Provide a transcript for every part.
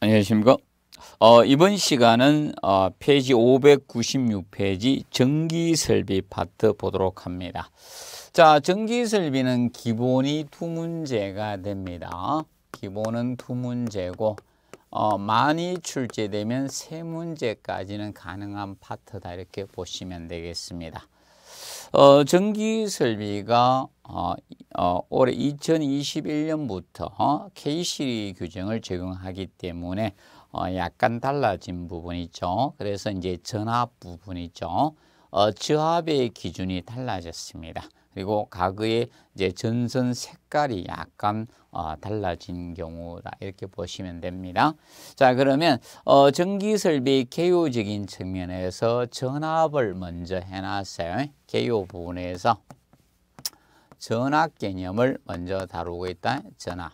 안녕하십니까. 어, 이번 시간은 어, 페이지 596페이지 전기설비 파트 보도록 합니다. 자, 전기설비는 기본이 두 문제가 됩니다. 기본은 두 문제고 어, 많이 출제되면 세 문제까지는 가능한 파트다 이렇게 보시면 되겠습니다. 어, 전기설비가 어, 어, 올해 2021년부터 어, K시리 규정을 적용하기 때문에 어, 약간 달라진 부분이죠. 그래서 이제 전압 부분이죠. 어, 저압의 기준이 달라졌습니다. 그리고 가그의 이제 전선 색깔이 약간 어, 달라진 경우다 이렇게 보시면 됩니다. 자 그러면 어, 전기설비 개요적인 측면에서 전압을 먼저 해놨어요. 개요 부분에서 전압 개념을 먼저 다루고 있다. 전압.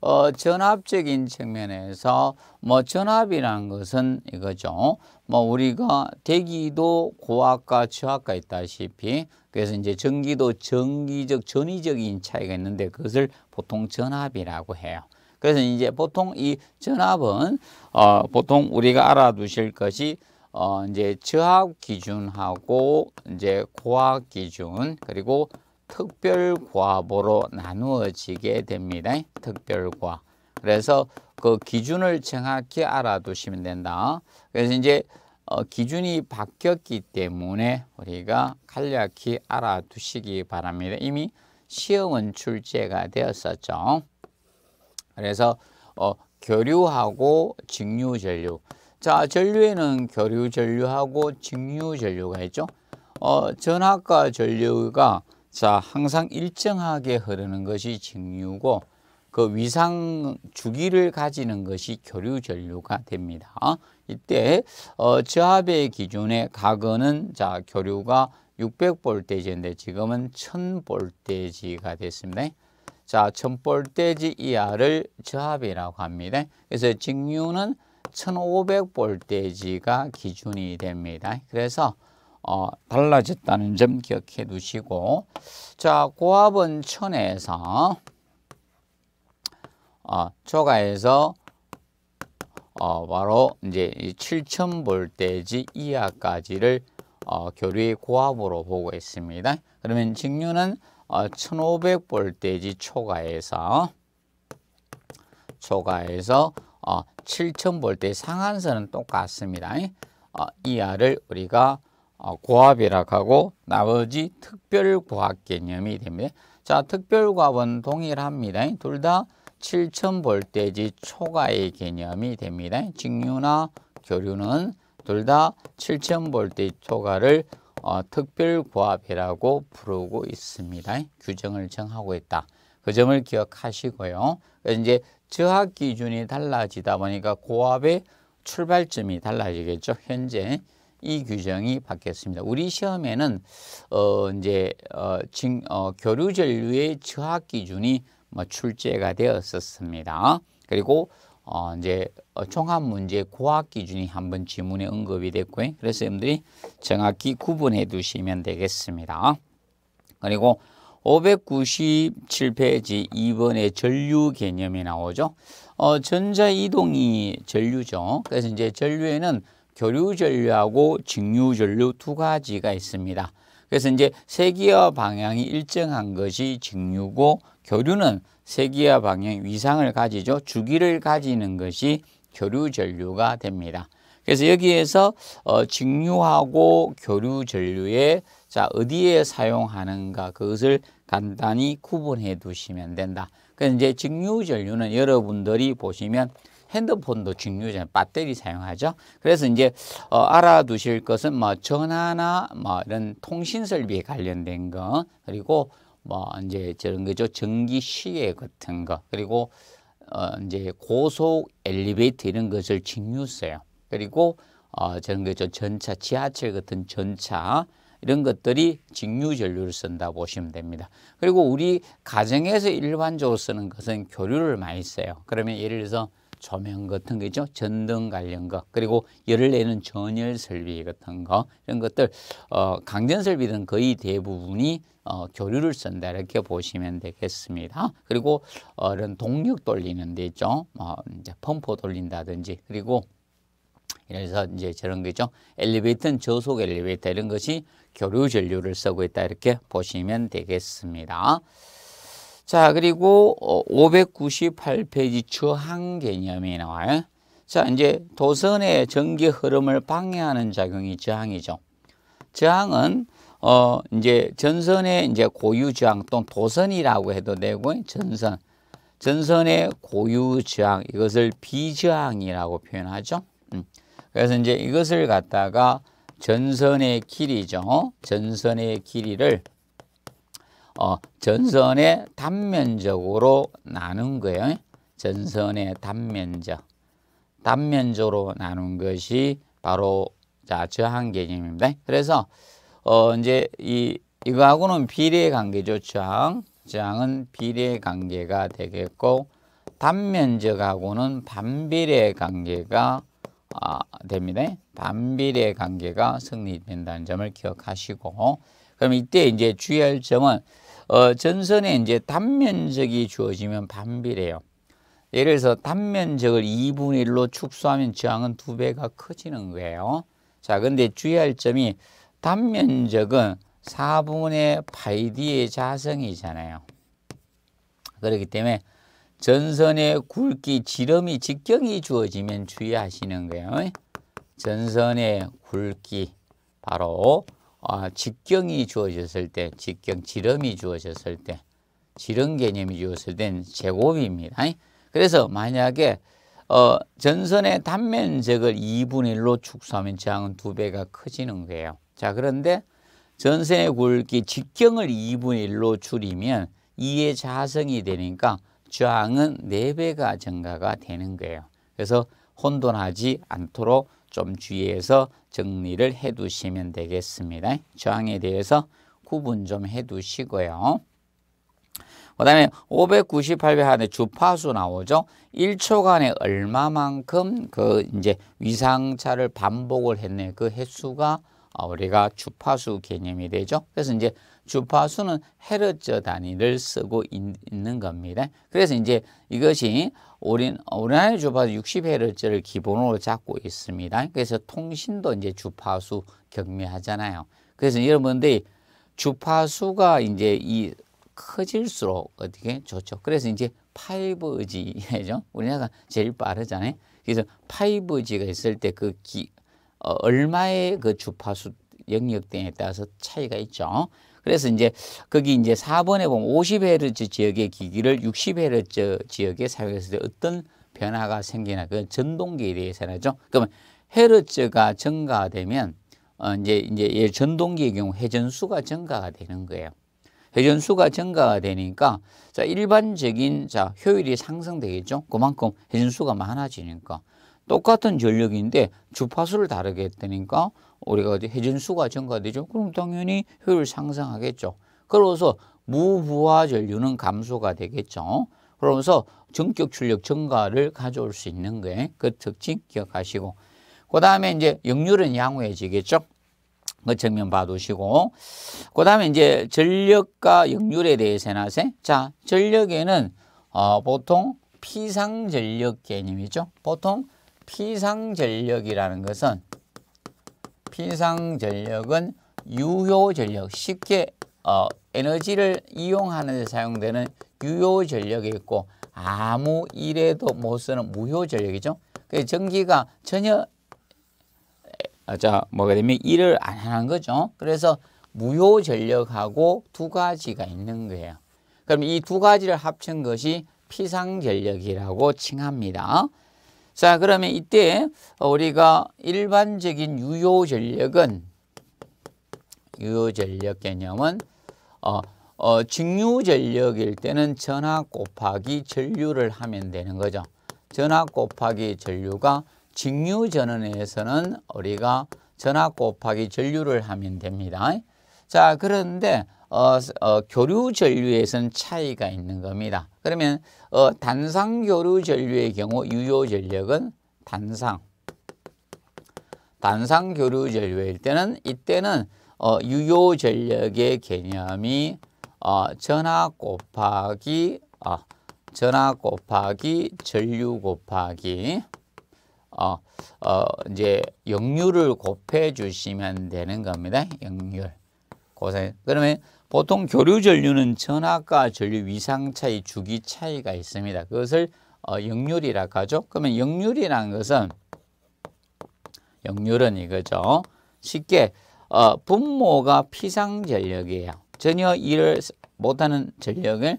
어, 전압적인 측면에서 뭐 전압이란 것은 이거죠. 뭐 우리가 대기도 고압과 저압과 있다시피 그래서 이제 전기도 전기적 전위적인 차이가 있는데 그것을 보통 전압이라고 해요. 그래서 이제 보통 이 전압은 어, 보통 우리가 알아두실 것이 어, 이제 저압 기준하고 이제 고압 기준 그리고 특별과보로 나누어지게 됩니다. 특별과. 그래서 그 기준을 정확히 알아두시면 된다. 그래서 이제 어, 기준이 바뀌었기 때문에 우리가 간략히 알아두시기 바랍니다. 이미 시험은 출제가 되었었죠. 그래서 어, 교류하고 직류전류 자 전류에는 교류전류하고 직류전류가 있죠. 어, 전학과 전류가 자, 항상 일정하게 흐르는 것이 증류고 그 위상 주기를 가지는 것이 교류 전류가 됩니다. 이때 어, 저압의 기준에 과거는 자 교류가 600볼트인데 지금은 1000볼트가 됐습니다. 자, 1000볼트 이하를 저압이라고 합니다. 그래서 직류는 1500볼트가 기준이 됩니다. 그래서 어, 달라졌다는 점 기억해 두시고 자 고압은 천에서 어, 초과해서 어, 바로 이제 7 0 0 0볼대지 이하까지를 어, 교류의 고압으로 보고 있습니다. 그러면 직류는 어, 1500볼트지 초과해서 초과해서 어, 7 0 0 0볼트 상한선은 똑같습니다. 어, 이하를 우리가 어, 고압이라고 나머지 특별고압 개념이 됩니다. 자, 특별고압은 동일합니다. 둘 다 7000볼트지 초과의 개념이 됩니다. 직류나 교류는 둘 다 7000볼트 초과를 어, 특별고압이라고 부르고 있습니다. 규정을 정하고 있다. 그 점을 기억하시고요. 이제 저학 기준이 달라지다 보니까 고압의 출발점이 달라지겠죠. 현재 이 규정이 바뀌었습니다. 우리 시험에는 어 이제 어, 진, 어 교류 전류의 저학 기준이 뭐 출제가 되었었습니다. 그리고 어 이제 종합 어, 문제 고학 기준이 한 번 지문에 언급이 됐고요. 그래서 여러분들이 정확히 구분해 두시면 되겠습니다. 그리고 597페이지 2번에 전류 개념이 나오죠. 어, 전자이동이 전류죠. 그래서 이제 전류에는 교류전류하고 직류전류 두 가지가 있습니다. 그래서 이제 세기와 방향이 일정한 것이 직류고 교류는 세기와 방향 위상을 가지죠. 주기를 가지는 것이 교류전류가 됩니다. 그래서 여기에서 어, 직류하고 교류전류에자 어디에 사용하는가 그것을 간단히 구분해 두시면 된다. 그래서 이제 직류전류는 여러분들이 보시면 핸드폰도 중요하잖아요. 배터리 사용하죠. 그래서 이제 어, 알아두실 것은 뭐 전화나 뭐 이런 통신 설비에 관련된 거 그리고 뭐 이제 저런 거죠. 전기 시계 같은 거 그리고 어, 이제 고속 엘리베이터 이런 것을 직류세요 그리고 어, 저런 거죠. 전차, 지하철 같은 전차 이런 것들이 직류 전류를 쓴다 보시면 됩니다. 그리고 우리 가정에서 일반적으로 쓰는 것은 교류를 많이 써요. 그러면 예를 들어서 조명 같은 거 있죠. 전등 관련 거. 그리고 열을 내는 전열 설비 같은 거. 이런 것들 어, 강전 설비는 거의 대부분이 어, 교류를 쓴다 이렇게 보시면 되겠습니다. 그리고 어, 이런 동력 돌리는 데 있죠. 어, 이제 펌프 돌린다든지 그리고 그래서 이제 저런 거 있죠. 엘리베이터는 저속 엘리베이터 이런 것이 교류 전류를 쓰고 있다 이렇게 보시면 되겠습니다. 자, 그리고 598페이지 어, 저항 개념이 나와요. 자, 이제 도선의 전기 흐름을 방해하는 작용이 저항이죠. 저항은 어 이제 전선의 이제 고유 저항 또는 도선이라고 해도 되고 전선 전선의 고유 저항 이것을 비저항이라고 표현하죠. 음. 그래서 이제 이것을 갖다가 전선의 길이죠. 전선의 길이를 어, 전선의 단면적으로 나눈 거예요. 전선의 단면적. 단면적으로 나눈 것이 바로 자, 저항 개념입니다. 그래서 어, 이제 이 이거하고는 비례 관계죠. 저항. 저항은 비례 관계가 되겠고 단면적하고는 반비례 관계가 아, 됩니다. 반비례 관계가 성립된다는 점을 기억하시고 그럼 이때 이제 주의할 점은 어, 전선에 이제 단면적이 주어지면 반비례요. 예를 들어서 단면적을 2분의 1로 축소하면 저항은 두배가 커지는 거예요. 자, 근데 주의할 점이 단면적은 4분의 파이디의 자성이잖아요. 그렇기 때문에 전선의 굵기, 지름이, 직경이 주어지면 주의하시는 거예요. 전선의 굵기, 바로 아, 직경이 주어졌을 때, 직경 지름이 주어졌을 때, 지름 개념이 주어졌을 때는 제곱입니다. 그래서 만약에 어, 전선의 단면적을 2분의 1로 축소하면 저항은 2배가 커지는 거예요. 자 그런데 전선의 굵기 직경을 2분의 1로 줄이면 2의 자성이 되니까 저항은 4배가 증가가 되는 거예요. 그래서 혼돈하지 않도록 좀 주의해서 정리를 해 두시면 되겠습니다. 저항에 대해서 구분 좀해 두시고요. 그 다음에 598회 안에 주파수 나오죠. 1초간에 얼마만큼 그 이제 위상차를 반복을 했네. 그 횟수가 어, 우리가 주파수 개념이 되죠. 그래서 이제 주파수는 헤르츠 단위를 쓰고 있는 겁니다. 그래서 이제 이것이 우린, 우리나라의 주파수 60헤르츠를 기본으로 잡고 있습니다. 그래서 통신도 이제 주파수 경매하잖아요. 그래서 여러분들이 주파수가 이제 이 커질수록 어떻게 좋죠. 그래서 이제 5G죠. 우리나라가 제일 빠르잖아요. 그래서 5G가 있을 때그 어, 얼마의 그 주파수 영역등에 따라서 차이가 있죠. 그래서 이제 거기 이제 4번에 보면 50헤르츠 지역의 기기를 60헤르츠 지역에 사용했을 때 어떤 변화가 생기나 그 전동기에 대해서 죠 그러면 헤르츠가 증가되면 어 이제 이제 예 전동기의 경우 회전수가 증가가 되는 거예요. 회전수가 증가가 되니까 자 일반적인 자 효율이 상승되겠죠. 그만큼 회전수가 많아지니까 똑같은 전력인데 주파수를 다르게 했다니까 우리가 어디 해준수가 증가되죠. 그럼 당연히 효율 상승하겠죠. 그러면서 무부하 전류는 감소가 되겠죠. 그러면서 전격 출력 증가를 가져올 수 있는 게 그 특징 기억하시고 그 다음에 이제 역률은 양호해지겠죠. 그 측면 봐두시고 그 다음에 이제 전력과 역률에 대해서는 세 자, 전력에는 어, 보통 피상전력 개념이죠. 보통 피상전력이라는 것은 피상전력은 유효전력, 쉽게 어, 에너지를 이용하는 데 사용되는 유효전력이 있고 아무 일에도 못 쓰는 무효전력이죠. 그 전기가 전혀 자, 뭐가 되면 일을 안 하는 거죠. 그래서 무효전력하고 두 가지가 있는 거예요. 그럼 이 두 가지를 합친 것이 피상전력이라고 칭합니다. 자 그러면 이때 어, 우리가 일반적인 유효 전력은 유효 전력 개념은 어, 어, 직류 전력일 때는 전하 곱하기 전류를 하면 되는 거죠. 전하 곱하기 전류가 직류 전원에서는 우리가 전하 곱하기 전류를 하면 됩니다. 자 그런데 어, 어, 교류 전류에선 차이가 있는 겁니다. 그러면 어, 단상 교류 전류의 경우 유효 전력은 단상, 단상 교류 전류일 때는 이때는 어, 유효 전력의 개념이 어, 전하 곱하기 어, 전하 곱하기 전류 곱하기 어, 어, 이제 역류를 곱해 주시면 되는 겁니다. 역률. 고생. 그러면 보통 교류 전류는 전압과 전류 위상 차이, 주기 차이가 있습니다. 그것을 어, 역률이라 하죠. 그러면 역률이라는 것은 역률은 이거죠. 쉽게 어, 분모가 피상 전력이에요. 전혀 일을 못하는 전력을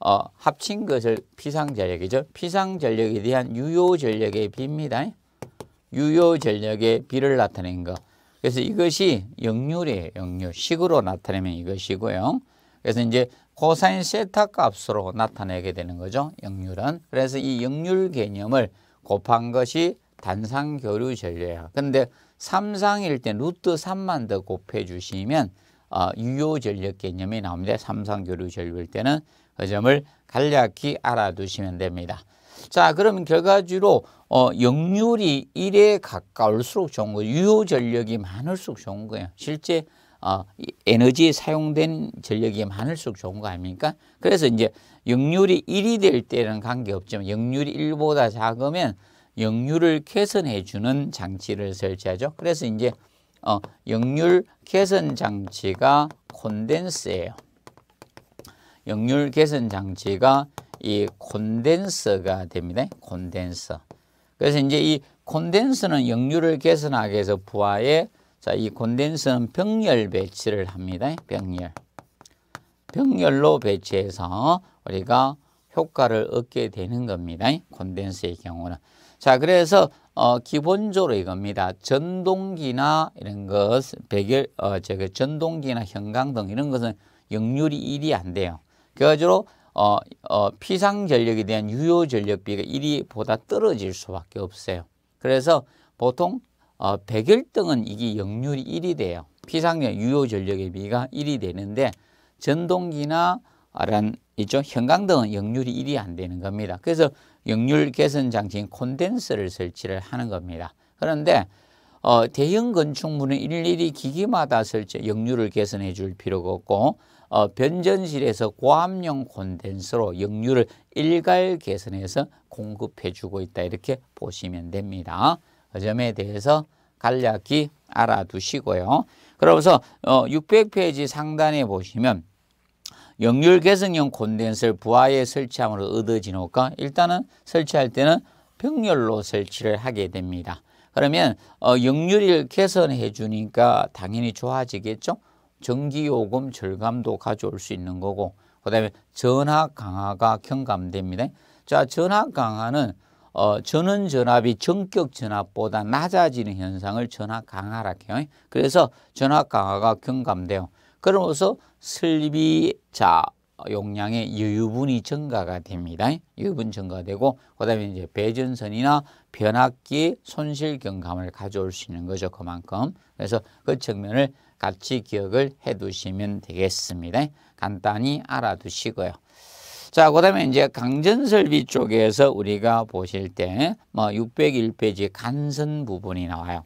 어, 합친 것을 피상 전력이죠. 피상 전력에 대한 유효 전력의 비입니다. 유효 전력의 비를 나타낸 것. 그래서 이것이 역률이에요. 역률. 식으로 나타내면 이것이고요. 그래서 이제 코사인 세타 값으로 나타내게 되는 거죠. 역률은. 그래서 이 역률 개념을 곱한 것이 단상 교류 전류예요. 근데 삼상일 때 루트 3만 더 곱해 주시면 어, 유효 전력 개념이 나옵니다. 삼상 교류 전류일 때는 그 점을 간략히 알아두시면 됩니다. 자, 그러면 결과적으로 어, 역률이 1에 가까울수록 좋은 거예요. 유효 전력이 많을수록 좋은 거예요. 실제 어, 에너지에 사용된 전력이 많을수록 좋은 거 아닙니까? 그래서 이제 역률이 1이 될 때는 관계없지만 역률이 1보다 작으면 역률을 개선해 주는 장치를 설치하죠. 그래서 이제 어, 역률 개선 장치가 콘덴스예요. 역률 개선 장치가 이 콘덴서가 됩니다. 콘덴서. 그래서 이제 이 콘덴서는 역류를 개선하기 위해서 부하에 자, 이 콘덴서는 병렬 배치를 합니다. 병렬. 병렬로 배치해서 우리가 효과를 얻게 되는 겁니다. 콘덴서의 경우는. 자, 그래서 어, 기본적으로 이겁니다. 전동기나 이런 것, 백열 어, 저기 전동기나 형광등 이런 것은 역률이 일이안 돼요. 그래가지고 어, 어, 피상 전력에 대한 유효 전력비가 1위보다 떨어질 수밖에 없어요. 그래서 보통 어, 100일등은 이게 역률이 1위 돼요. 피상력 유효 전력의 비가 1위 되는데 전동기나 아란 있죠. 형광등은 역률이 1위안 되는 겁니다. 그래서 역률 개선 장치인 콘덴서를 설치를 하는 겁니다. 그런데 어, 대형 건축물은 일일이 기기마다 설치 역률을 개선해 줄 필요가 없고 어, 변전실에서 고압용 콘덴서로 역류를 일괄 개선해서 공급해주고 있다 이렇게 보시면 됩니다. 그 점에 대해서 간략히 알아두시고요. 그러면서 어, 600페이지 상단에 보시면 역류개선용 콘덴서를 부하에 설치함으로 얻어지는 효과 일단은 설치할 때는 병렬로 설치를 하게 됩니다. 그러면 어, 역률을 개선해 주니까 당연히 좋아지겠죠. 전기요금 절감도 가져올 수 있는 거고 그다음에 전압 강화가 경감됩니다. 자, 전압 강화는 어, 전원 전압이 전격 전압보다 낮아지는 현상을 전압 강화라 해요. 그래서 전압 강화가 경감돼요. 그러면서 설비자 용량의 유분이 증가가 됩니다. 유분 증가되고 그다음에 이제 배전선이나 변압기 손실 경감을 가져올 수 있는 거죠. 그만큼. 그래서 그 측면을 같이 기억을 해두시면 되겠습니다. 간단히 알아두시고요. 자, 그 다음에 이제 강전설비 쪽에서 우리가 보실 때뭐 601페이지 간선 부분이 나와요.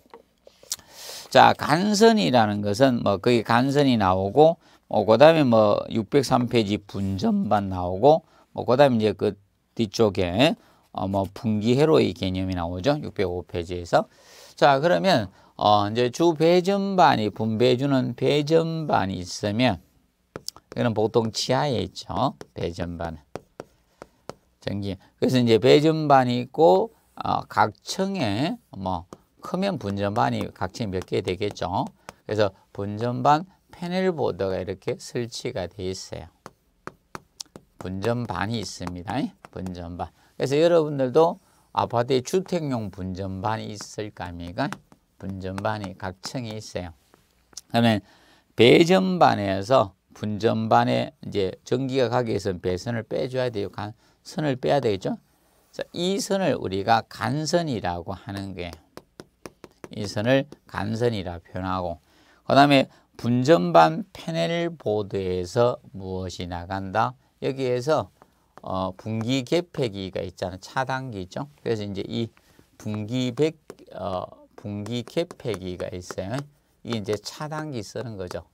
자, 간선이라는 것은 뭐 거기 간선이 나오고 어, 그 다음에 뭐 603페이지 뭐 분전반 나오고 뭐그 다음에 이제 그 뒤쪽에 어, 뭐 분기회로의 개념이 나오죠. 605페이지에서. 자, 그러면 어, 이제 주 배전반이 분배해주는 배전반이 있으면 이거는 보통 지하에 있죠. 배전반 전기. 그래서 이제 배전반이 있고 어, 각 층에 뭐 크면 분전반이 각 층에 몇 개 되겠죠. 그래서 분전반 패널보드가 이렇게 설치가 되어 있어요. 분전반이 있습니다. 분전반. 그래서 여러분들도 아파트에 주택용 분전반이 있을 겁니다. 분전반이 각층에 있어요. 그러면 배전반에서 분전반에 이제 전기가 가기 위해서 배선을 빼줘야 돼요. 간, 선을 빼야 되겠죠. 자, 이 선을 우리가 간선이라고 하는 게 이 선을 간선이라 표현하고 그 다음에 분전반 패널 보드에서 무엇이 나간다? 여기에서 어, 분기 개폐기가 있잖아 차단기 죠 그래서 이제 이 분기 백, 어, 분기 개폐기가 있어요. 이게 이제 차단기 쓰는 거죠.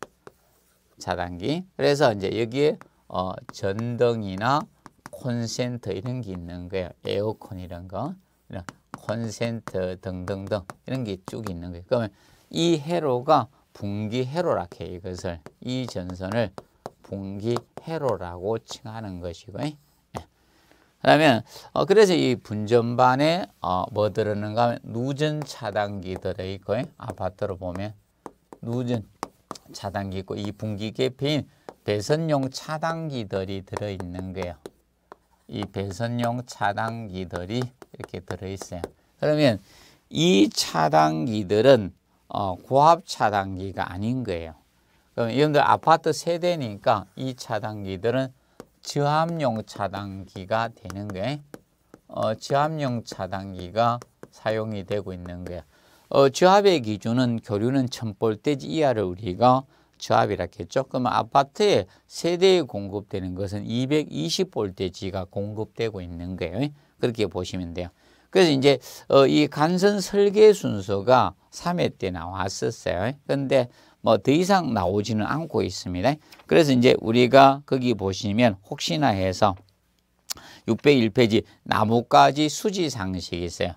차단기. 그래서 이제 여기에 어, 전등이나 콘센트 이런 게 있는 거예요. 에어컨 이런 거. 이런 콘센트 등등등 이런 게 쭉 있는 거예요. 그러면 이 회로가 분기 회로라 해 이것을 이 전선을 분기 회로라고 칭하는 것이고 그다음에 어 그래서 이 분전반에 어뭐 들었는가 하면 누전 차단기 들어 있고 아파트로 보면 누전 차단기 있고 이 분기 개폐인 배선용 차단기들이 들어 있는 거예요. 이 배선용 차단기들이 이렇게 들어 있어요. 그러면 이 차단기들은 어, 고압 차단기가 아닌 거예요. 그럼 여러분들 아파트 세대니까 이 차단기들은 저압용 차단기가 되는 게 어, 저압용 차단기가 사용이 되고 있는 거야. 어, 저압의 기준은 교류는 1000볼트 이하를 우리가 저압이라 했죠. 그러면 아파트에 세대에 공급되는 것은 220볼트가 공급되고 있는 거예요. 그렇게 보시면 돼요. 그래서 이제 어, 이 간선 설계 순서가 3회 때 나왔었어요. 근데 뭐더 이상 나오지는 않고 있습니다. 그래서 이제 우리가 거기 보시면 혹시나 해서 601페이지 나뭇가지 수지 상식이 있어요.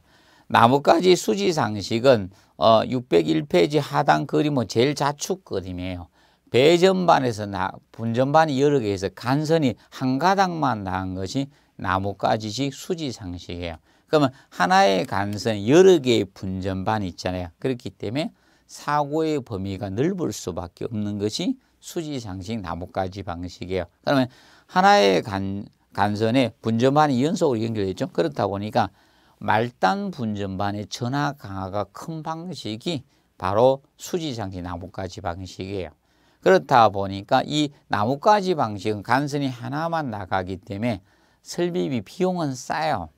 나뭇가지 수지 상식은 어 601페이지 하단 그림은 뭐 제일 좌측 그림이에요. 배전반에서 나, 분전반이 여러 개에서 간선이 한 가닥만 나온 것이 나뭇가지식 수지 상식이에요. 그러면 하나의 간선 여러 개의 분전반이 있잖아요. 그렇기 때문에 사고의 범위가 넓을 수밖에 없는 것이 수지장식 나뭇가지 방식이에요. 그러면 하나의 간, 간선에 분전반이 연속으로 연결되죠. 그렇다 보니까 말단 분전반의 전하 강화가 큰 방식이 바로 수지장식 나뭇가지 방식이에요. 그렇다 보니까 이 나뭇가지 방식은 간선이 하나만 나가기 때문에 설비비 비용은 싸요.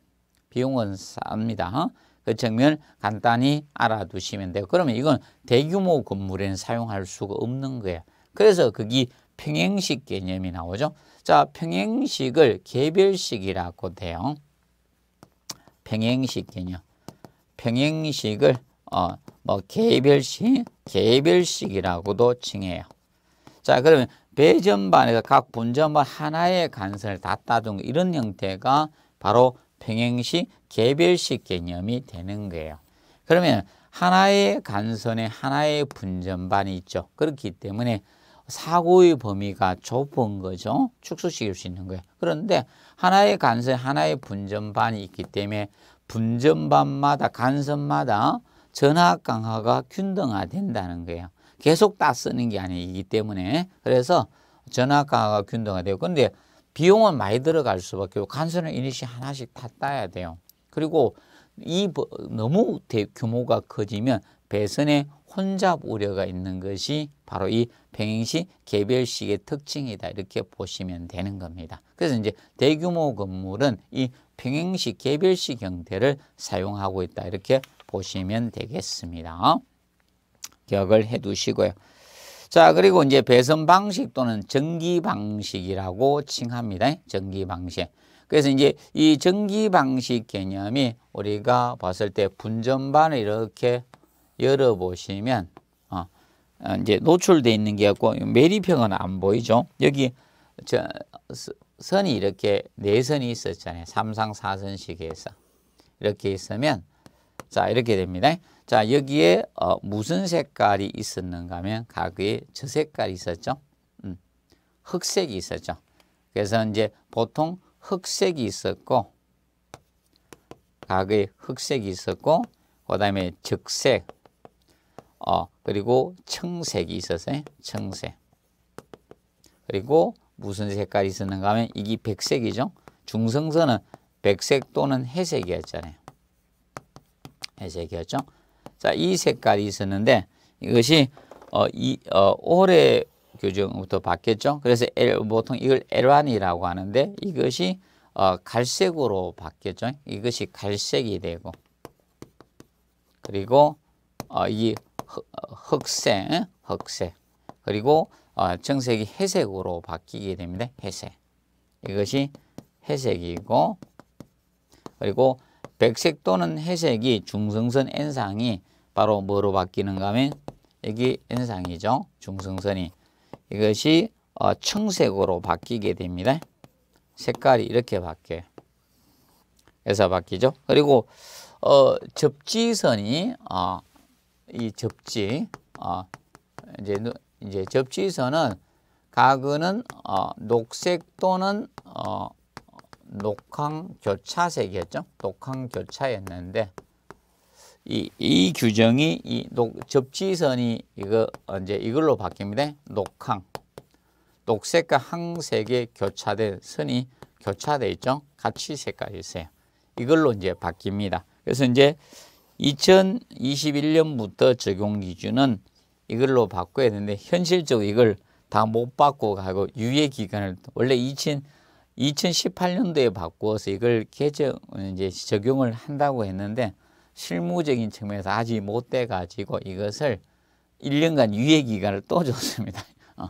비용은 쌉니다. 어? 그 측면을 간단히 알아두시면 돼요. 그러면 이건 대규모 건물에는 사용할 수가 없는 거예요. 그래서 그게 평행식 개념이 나오죠. 자, 평행식을 개별식이라고 돼요. 평행식 개념. 평행식을 어, 뭐 개별식, 개별식이라고도 칭해요. 자, 그러면 배전반에서 각 분점을 하나의 간선을 다 따둔 이런 형태가 바로 평행식 개별식 개념이 되는 거예요. 그러면 하나의 간선에 하나의 분전반이 있죠. 그렇기 때문에 사고의 범위가 좁은 거죠. 축소시킬 수 있는 거예요. 그런데 하나의 간선, 에 하나의 분전반이 있기 때문에 분전반마다, 간선마다 전압 강화가 균등화된다는 거예요. 계속 다 쓰는 게 아니기 때문에 그래서 전압 강화가 균등화되고 근데 비용은 많이 들어갈 수밖에 없고 간선은 일시 하나씩 다 따야 돼요. 그리고 이 너무 대 규모가 커지면 배선에 혼잡 우려가 있는 것이 바로 이 평행시 개별식의 특징이다 이렇게 보시면 되는 겁니다. 그래서 이제 대규모 건물은 이 평행식 개별식 형태를 사용하고 있다 이렇게 보시면 되겠습니다. 기억을 해 두시고요. 자 그리고 이제 배선 방식 또는 전기 방식이라고 칭합니다. 전기 방식. 그래서 이제 이 전기 방식 개념이 우리가 봤을 때 분전반을 이렇게 열어보시면 어, 이제 노출되어 있는 게없고 매립형은 안 보이죠. 여기 저 선이 이렇게 네 선이 있었잖아요. 삼상 사선식에서 이렇게 있으면 자 이렇게 됩니다. 자 여기에 어, 무슨 색깔이 있었는가 하면 가구저 색깔이 있었죠. 음, 흑색이 있었죠. 그래서 이제 보통 흑색이 있었고 각의 흑색이 있었고 그 다음에 적색 어 그리고 청색이 있었어요. 청색 그리고 무슨 색깔이 있었는가 하면 이게 백색이죠. 중성선은 백색 또는 회색이었잖아요. 회색이었죠. 자, 이 색깔이 있었는데 이것이 어, 이, 어, 올해 교정부터 봤겠죠. 그래서 L, 보통 이걸 L1이라고 하는데 이것이 어, 갈색으로 바뀌었죠. 이것이 갈색이 되고 그리고 어, 이 흑색, 흑색 그리고 어, 정색이 회색으로 바뀌게 됩니다. 회색 이것이 회색이고 그리고 백색 또는 회색이 중성선 N상이 바로 뭐로 바뀌는가 하면 여기 N상이죠. 중성선이 이것이 어, 청색으로 바뀌게 됩니다. 색깔이 이렇게 바뀌어요. 그래서 바뀌죠. 그리고 어, 접지선이 어, 이 접지 어, 이제 이제 접지선은 가그는 어, 녹색 또는 어, 녹황 교차색이었죠. 녹황 교차였는데 이, 이 규정이 이 녹, 접지선이 이거 언제 이걸로 바뀝니다. 녹항. 녹색과 항색의 교차된 선이 교차돼 있죠. 같이 색깔이 있어요. 이걸로 이제 바뀝니다. 그래서 이제 2021년부터 적용 기준은 이걸로 바꿔야 되는데 현실적으로 이걸 다 못 바꾸고 가고 유예 기간을 원래 2000 2018년도에 바꾸어서 이걸 개정 이제 적용을 한다고 했는데 실무적인 측면에서 아직 못돼 가지고 이것을 1년간 유예 기간을 또 줬습니다. 어,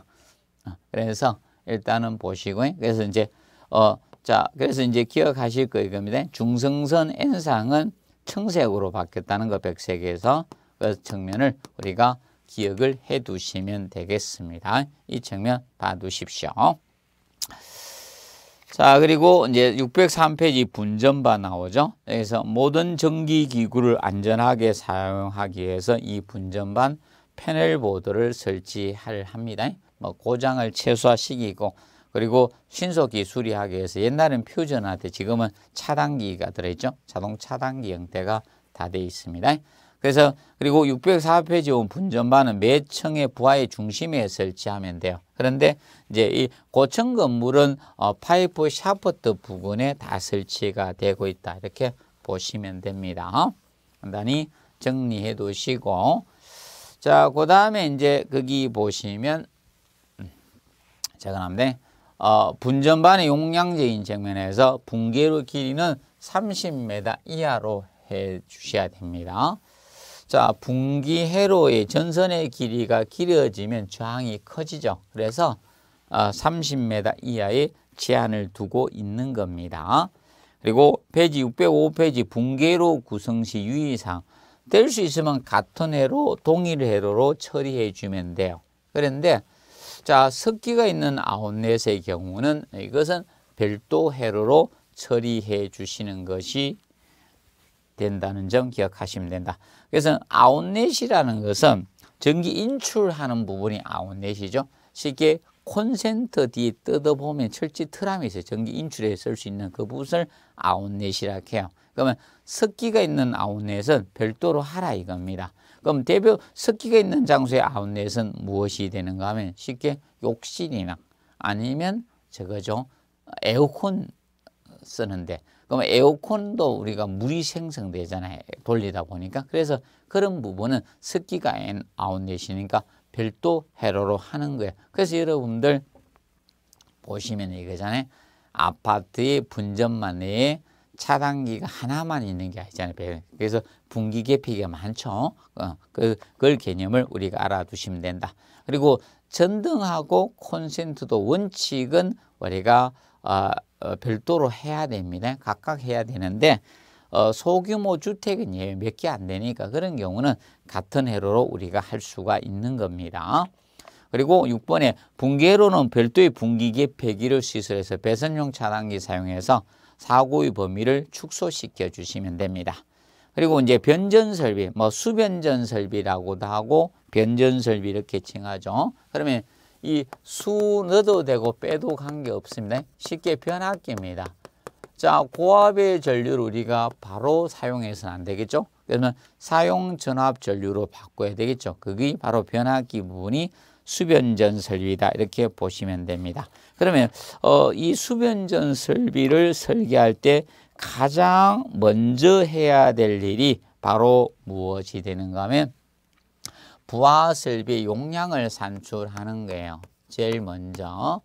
어. 그래서 일단은 보시고 그래서 이제 어자 그래서 이제 기억하실 거예요 겁니다. 중성선 N상은 청색으로 바뀌었다는 거 백색에서 그 측면을 우리가 기억을 해 두시면 되겠습니다. 이 측면 봐 두십시오. 자 그리고 이제 603페이지 분전바 나오죠. 그래서 모든 전기기구를 안전하게 사용하기 위해서 이 분전반 패널 보드를 설치할 합니다. 뭐 고장을 최소화시키고 그리고 신속히 수리하기 위해서 옛날엔 퓨전한테 지금은 차단기가 들어있죠. 자동 차단기 형태가 다 돼 있습니다. 그래서 그리고 604페이지 온 분전반은 매청의 부하의 중심에 설치하면 돼요. 그런데 이제 이 고층 건물은 어, 파이프 샤프트 부분에 다 설치가 되고 있다. 이렇게 보시면 됩니다. 어? 간단히 정리해 두시고 자, 그 다음에 이제 거기 보시면 음, 자, 그다음에 어, 분전반의 용량적인 측면에서 붕괴로 길이는 30m 이하로 해 주셔야 됩니다. 자, 분기 회로의 전선의 길이가 길어지면 저항이 커지죠. 그래서 30m 아, 이하의 제한을 두고 있는 겁니다. 그리고 페이지 605페이지 분계로 구성시 유의사항 될 수 있으면 같은 회로 동일 회로로 처리해 주면 돼요. 그런데 자 석기가 있는 아웃렛의 네 경우는 이것은 별도 회로로 처리해 주시는 것이 된다는 점 기억하시면 된다. 그래서 아웃넷이라는 것은 전기 인출하는 부분이 아웃넷이죠 쉽게 콘센트 뒤에 뜯어보면 철제 트람이 있어요. 전기 인출에 쓸 수 있는 그 부분을 아웃넷이라 해요. 그러면 습기가 있는 아웃넷은 별도로 하라 이겁니다. 그럼 대표 습기가 있는 장소의 아웃넷은 무엇이 되는가 하면 쉽게 욕실이나 아니면 저거죠. 에어컨 쓰는데 그러면 에어컨도 우리가 물이 생성되잖아요. 돌리다 보니까. 그래서 그런 부분은 습기가 아웃렛이니까 별도 회로로 하는 거예요. 그래서 여러분들 보시면 이거잖아요. 아파트의 분점만에 차단기가 하나만 있는 게 아니잖아요. 그래서 분기 개피가 많죠. 어, 그, 걸 개념을 우리가 알아두시면 된다. 그리고 전등하고 콘센트도 원칙은 우리가 어, 어, 별도로 해야 됩니다. 각각 해야 되는데 어, 소규모 주택은 예, 몇개 안 되니까 그런 경우는 같은 회로로 우리가 할 수가 있는 겁니다. 그리고 6번에 분계로는 별도의 분기계 폐기료 시설에서 배선용 차단기 사용해서 사고의 범위를 축소시켜 주시면 됩니다. 그리고 이제 변전 설비, 뭐 수변전 설비라고도 하고 변전 설비 이렇게 칭하죠. 그러면 이수 넣어도 되고 빼도 관계없습니다. 쉽게 변압기입니다. 자, 고압의 전류를 우리가 바로 사용해서는 안 되겠죠? 그러면 사용 전압 전류로 바꿔야 되겠죠. 그게 바로 변압기 부분이 수변전 설비다 이렇게 보시면 됩니다. 그러면 어, 이 수변전 설비를 설계할 때 가장 먼저 해야 될 일이 바로 무엇이 되는가 하면 부하설비 용량을 산출하는 거예요. 제일 먼저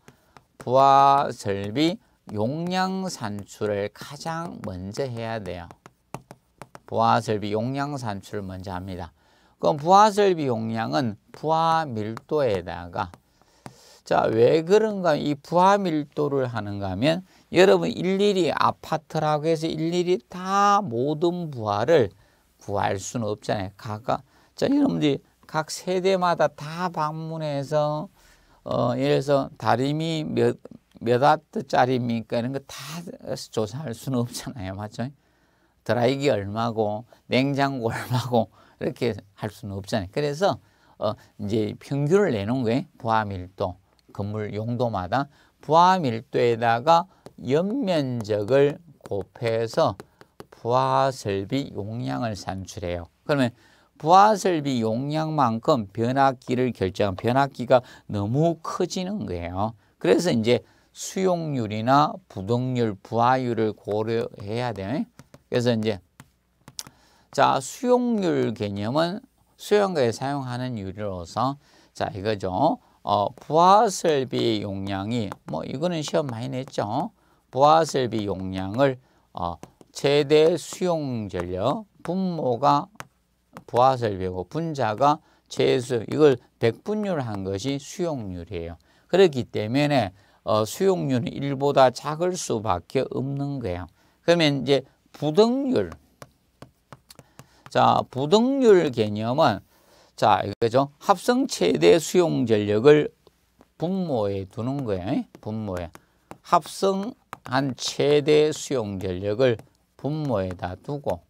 부하설비 용량 산출을 가장 먼저 해야 돼요. 부하설비 용량 산출을 먼저 합니다. 그럼 부하설비 용량은 부하 밀도에다가 자, 왜 그런가? 이 부하 밀도를 하는가 하면 여러분 일일이 아파트라고 해서 일일이 다 모든 부하를 구할 수는 없잖아요. 각각 자, 여러분들이 각 세대마다 다 방문해서 어 예를 들어서 다림이 몇, 몇 와트짜리입니까? 이런 거 다 조사할 수는 없잖아요. 맞죠? 드라이기 얼마고 냉장고 얼마고 이렇게 할 수는 없잖아요. 그래서 어 이제 평균을 내놓은 거예요. 부하밀도 건물 용도마다 부하밀도에다가 연면적을 곱해서 부하설비 용량을 산출해요. 그러면 부하설비 용량만큼 변압기를 결정한 변압기가 너무 커지는 거예요. 그래서 이제 수용률이나 부동률, 부하율을 고려해야 돼요. 그래서 이제 자 수용률 개념은 수용가에 사용하는 유리로서 자 이거죠. 어, 부하설비 용량이 뭐 이거는 시험 많이 냈죠. 부하설비 용량을 어, 최대 수용 전력 분모가 부하설 배우고 분자가 최소 이걸 백분율한 것이 수용률이에요. 그렇기 때문에 어, 수용률은 1보다 작을 수밖에 없는 거예요. 그러면 이제 부등률 자 부등률 개념은 자 이거죠 합성 최대 수용 전력을 분모에 두는 거예요. 분모에 합성한 최대 수용 전력을 분모에다 두고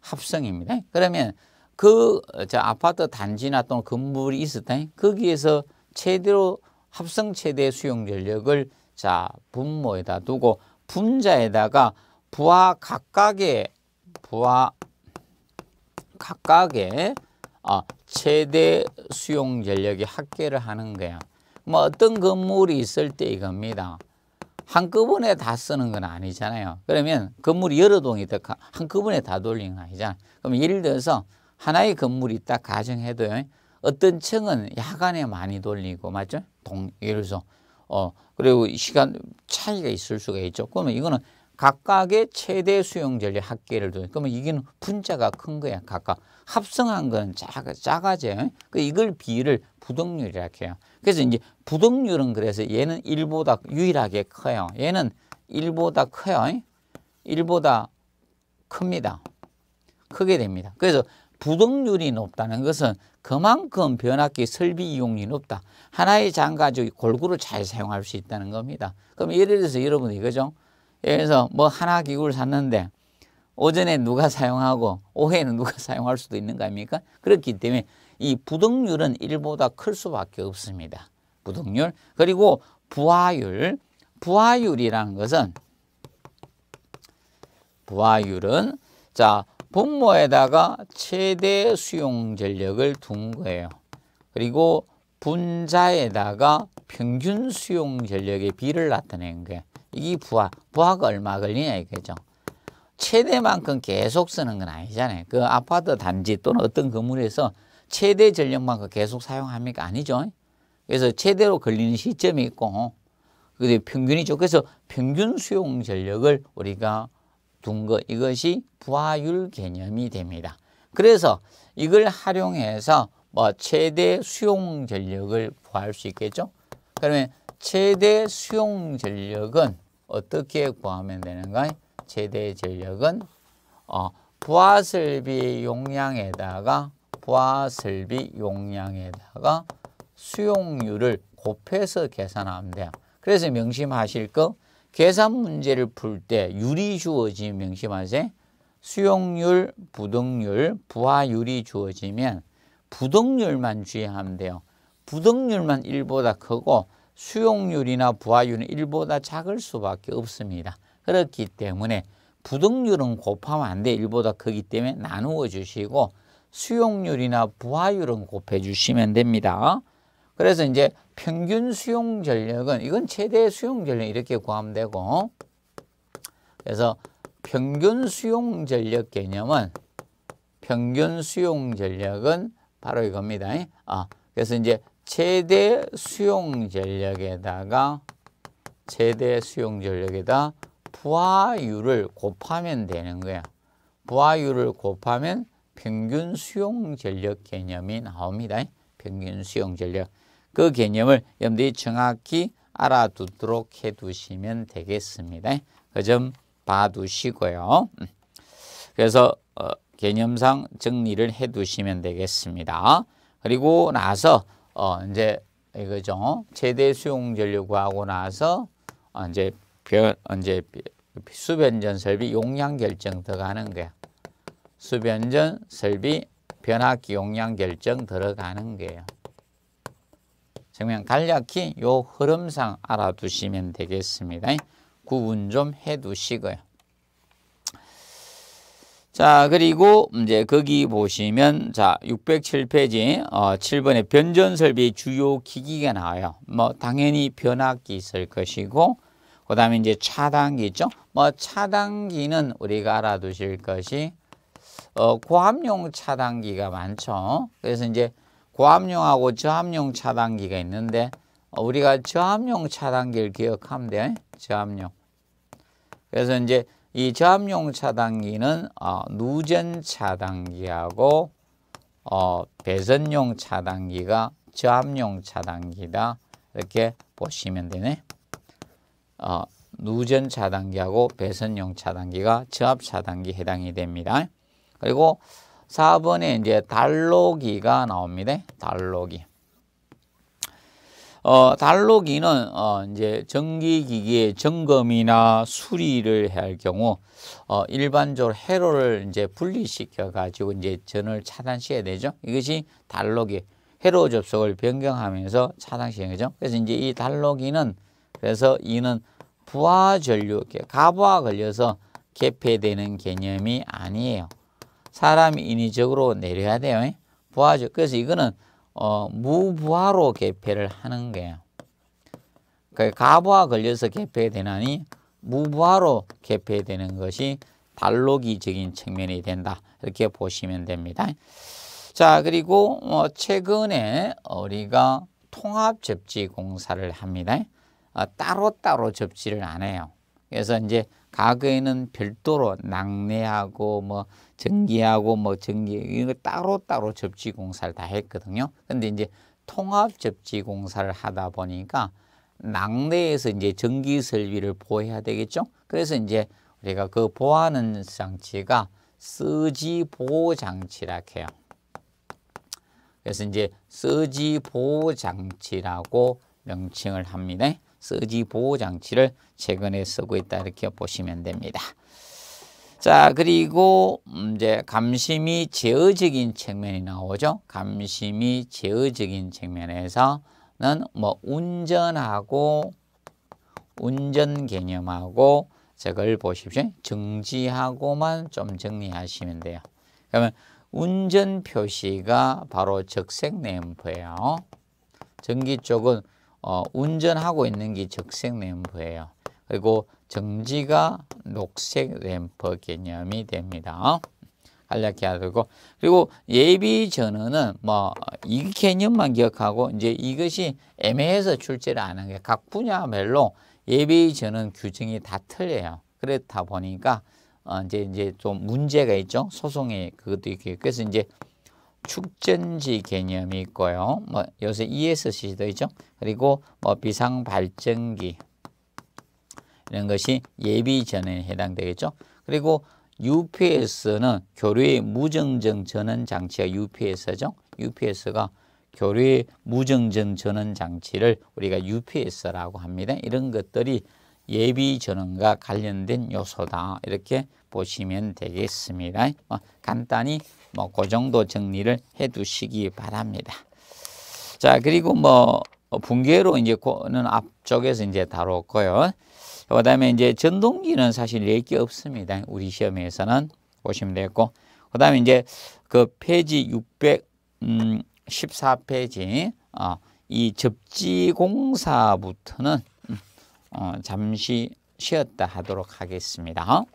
합성입니다. 그러면 그 아파트 단지나 또는 건물이 있을 때 거기에서 최대로 합성 최대 수용 전력을 자 분모에다 두고 분자에다가 부하 각각의 부하 각각의 어, 최대 수용 전력의 합계를 하는 거야. 뭐 어떤 건물이 있을 때 이겁니다. 한꺼번에 다 쓰는 건 아니잖아요. 그러면 건물이 여러 동이 있다 한꺼번에 다 돌리는 거 아니잖아요. 그럼 예를 들어서 하나의 건물이 있다 가정해도 어떤 층은 야간에 많이 돌리고 맞죠? 동 예를 들어서 어 그리고 시간 차이가 있을 수가 있죠. 그러면 이거는 각각의 최대 수용전리 합계를 두니 그러면 이게 분자가 큰 거야 각각 합성한 건 작아, 작아져요 그 이걸 비율을 부동률이라고 해요 그래서 이제 부동률은 그래서 얘는 1보다 유일하게 커요 얘는 1보다 커요 1보다 큽니다 크게 됩니다 그래서 부동률이 높다는 것은 그만큼 변압기 설비 이용이 높다. 하나의 장가족이 골고루 잘 사용할 수 있다는 겁니다. 그럼 예를 들어서 여러분 이거죠. 그래서 뭐 하나 기구를 샀는데 오전에 누가 사용하고 오후에는 누가 사용할 수도 있는 거 아닙니까? 그렇기 때문에 이 부동률은 1보다 클 수밖에 없습니다. 부동률 그리고 부하율 부하율이라는 것은 부하율은 자 분모에다가 최대 수용 전력을 둔 거예요. 그리고 분자에다가 평균 수용 전력의 비를 나타낸 거예요. 이 부하, 부하가 얼마 걸리냐 이거죠. 최대만큼 계속 쓰는 건 아니잖아요. 그 아파트 단지 또는 어떤 건물에서 최대 전력만큼 계속 사용합니까? 아니죠. 그래서 최대로 걸리는 시점이 있고 그게 평균이죠. 그래서 평균 수용 전력을 우리가 둔 것, 이것이 부하율 개념이 됩니다. 그래서 이걸 활용해서 뭐 최대 수용 전력을 구할 수 있겠죠. 그러면 최대 수용 전력은 어떻게 구하면 되는가? 최대 전력은 어, 부하설비 용량에다가 부하설비 용량에다가 수용률을 곱해서 계산하면 돼요. 그래서 명심하실 거 계산 문제를 풀 때 유리 주어지면 명심하세요. 수용률, 부등률, 부하율이 주어지면 부등률만 주의하면 돼요. 부등률만 1보다 크고 수용률이나 부하율은 1보다 작을 수밖에 없습니다. 그렇기 때문에 부등률은 곱하면 안 돼. 1보다 크기 때문에 나누어 주시고 수용률이나 부하율은 곱해 주시면 됩니다. 그래서 이제 평균 수용 전력은 이건 최대 수용 전력 이렇게 구하면 되고 그래서 평균 수용 전력 개념은 평균 수용 전력은 바로 이겁니다. 아, 그래서 이제 최대 수용 전력에다가 최대 수용 전력에다 부하율을 곱하면 되는 거야. 부하율을 곱하면 평균 수용 전력 개념이 나옵니다. 평균 수용 전력. 그 개념을 여러분들이 정확히 알아두도록 해두시면 되겠습니다. 그 점 봐두시고요. 그래서 어, 개념상 정리를 해두시면 되겠습니다. 그리고 나서 어, 이제 이거죠. 최대 수용 전류 구하고 나서 어, 이제 변 이제 수변전 설비 용량 결정 들어가는 거야. 수변전 설비 변압기 용량 결정 들어가는 거예요. 정면 간략히 요 흐름상 알아두시면 되겠습니다. 구분 좀 해두시고요. 자, 그리고 이제 거기 보시면 자, 607페이지 어, 7번에 변전 설비 주요 기기가 나와요. 뭐 당연히 변압기 있을 것이고 그다음에 이제 차단기 있죠. 뭐 차단기는 우리가 알아두실 것이 어, 고압용 차단기가 많죠. 그래서 이제 고압용하고 저압용 차단기가 있는데 어, 우리가 저압용 차단기를 기억하면 돼요. 저압용. 그래서 이제 이 저압용 차단기는 어, 누전 차단기하고 어, 배선용 차단기가 저압용 차단기다 이렇게 보시면 되네. 어, 누전 차단기하고 배선용 차단기가 저압 차단기 해당이 됩니다. 그리고 4번에 이제 달로기가 나옵니다. 달로기. 어, 달로기는 어, 이제 전기기기의 점검이나 수리를 할 경우 어, 일반적으로 회로를 이제 분리시켜 가지고 이제 전을 차단시켜야 되죠. 이것이 달로기 회로 접속을 변경하면서 차단시키는 거죠. 그래서 이제 이달로기는 그래서 이는 부하 전류 가부하 걸려서 개폐되는 개념이 아니에요. 사람이 인위적으로 내려야 돼요. 부하 죠 그래서 이거는 어, 무부하로 개폐를 하는 게그 가부하 걸려서 개폐되나니 무부하로 개폐되는 것이 발로기적인 측면이 된다. 이렇게 보시면 됩니다. 자, 그리고 어, 최근에 우리가 통합 접지 공사를 합니다. 어, 따로따로 접지를 안 해요. 그래서 이제 과거에는 별도로 낙내하고 뭐 전기하고 뭐 전기 이거 따로 따로 접지 공사를 다 했거든요. 근데 이제 통합 접지 공사를 하다 보니까 낙내에서 이제 전기 설비를 보호해야 되겠죠. 그래서 이제 우리가 그 보호하는 장치가 쓰지 보호 장치라 해요. 그래서 이제 쓰지 보호 장치라고 명칭을 합니다. 쓰지 보호 장치를 최근에 쓰고 있다 이렇게 보시면 됩니다. 자 그리고 이제 감심이 제어적인 측면이 나오죠. 감심이 제어적인 측면에서는 뭐 운전하고 운전 개념하고 저걸 보십시오. 정지하고만 좀 정리하시면 돼요. 그러면 운전 표시가 바로 적색 램프예요. 전기 쪽은 어, 운전하고 있는 게 적색 램프예요. 그리고 정지가 녹색 램프 개념이 됩니다. 간략해야 고 그리고 예비 전원은 뭐 이 개념만 기억하고 이제 이것이 애매해서 출제를 안한게각 분야별로 예비 전원 규정이 다 틀려요. 그렇다 보니까 어, 이제 이제 좀 문제가 있죠. 소송에 그것도 있고 그래서 이제 축전지 개념이 있고요. 뭐 요새 ESC도 있죠. 그리고 뭐 비상 발전기 이런 것이 예비전에 해당되겠죠. 그리고 UPS는 교류의 무정정 전원 장치가 UPS죠. UPS가 교류의 무정정 전원 장치를 우리가 UPS라고 합니다. 이런 것들이 예비 전원과 관련된 요소다. 이렇게 보시면 되겠습니다. 뭐 간단히 뭐그 정도 정리를 해 두시기 바랍니다. 자, 그리고 뭐 분계로 어, 이제는 앞쪽에서 이제 다뤘고요. 그 다음에 이제 전동기는 사실 낼게 없습니다. 우리 시험에서는 보시면 되겠고. 그 다음에 이제 그 페이지 614페이지, 음, 어, 이 접지공사부터는 음, 어, 잠시 쉬었다 하도록 하겠습니다.